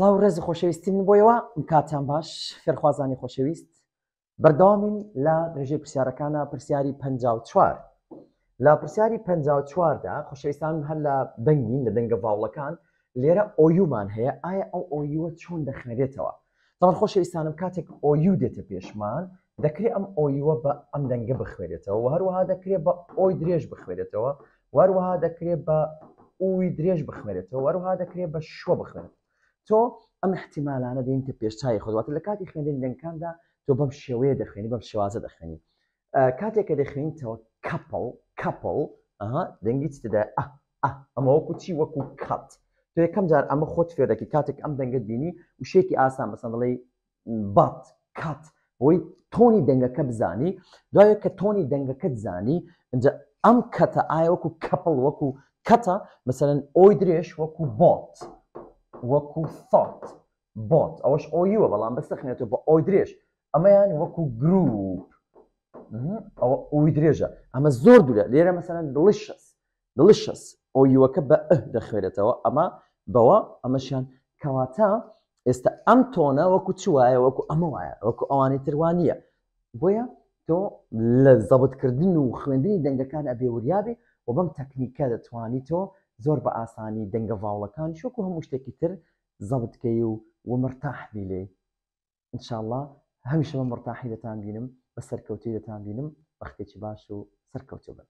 سلااو ڕێزی خۆشەویستی من بۆیەوە کاتیان باش فێرخوازانی خۆشەویست بەرداوامین لە درێژێ پرسیارەکانە پرسیاری پ چوار لە پرسیاری پ چواردا خۆشەویستان هەر لە دەنگین لە دەنگە باوڵەکان لێرە ئۆیومان هەیە ئایا ئەو ئۆیوە چۆن دەخنێتەوە تاان خۆشەویستانم کاتێک ئۆیو دێتە پێشمان دەکرێت ئەم ئۆیوە بە ئەم دەنگە بخوێنێتەوە هەروەها دەکرێت بە ئۆی درێژ بخوێنێتەوە وەروەها دەکرێت بە ئووی درێژ بخوێنێتەوە وەروها دەکرێت بە شۆ بخوێنێت تۆ ئەم احتیمالانە دەین تە پێشچای خۆواتە لە کاتی خوێندن كان دا تۆ بەم شێوەیە دەخێنی بەم شێوازە دەخێنی کاتێککە كابل کەپڵ کەپڵ دەنگی تدا ئەمە وەکو چی وەکو کات تۆ یەکەم جار ئەمە خۆت فێرەکی کاتێک ئەم دەنگت بینی وشێکی ئاسان بەسەند دەڵێ بات کات بۆی تۆنی دەنگەکە بزانی دوایە کە تۆنی دەنگەکەت زانی اینجا ئەم کەتە ئایا وەکو کەپڵ كابل وكو مثلەن مثلا اويدريش وكو بۆت. وەکو سات بۆت ئەوەش ئۆیوە بەڵام بەسەخنێتەوە بە ئۆی درێژ ئەمەیان وەکو گروپ ئەوە ئەوی درێژە ئەمە زۆر دوورە لێرە مەسەرەن دڵشەس دڵشەس ئۆیوەکە بە ئەه دەخوێرێتەوە ئەمە بەوە ئەمەشیان کەواتە ئێستا ئەم تۆنە وەکو چ وایە وەکو ئەمە وایە وەکو ئەوانی تروانە بۆیە تۆ لە زەبتکردن و خوێندنی دەنگەکان ئەبێ وریابێ و بەم تەکنیکە دەتوانی تۆ زۆر بە ئاسانی دەنگە ڤاوڵەکان شوکو هەموو شتێکی تر زەبتکەی و و مرتاح بی لێ انشاءله هەمیشەمە مرتاحی دەتان بینم بە سەرکەوتی دەتان بینم بەختێکی باش و سەرکەوتو بن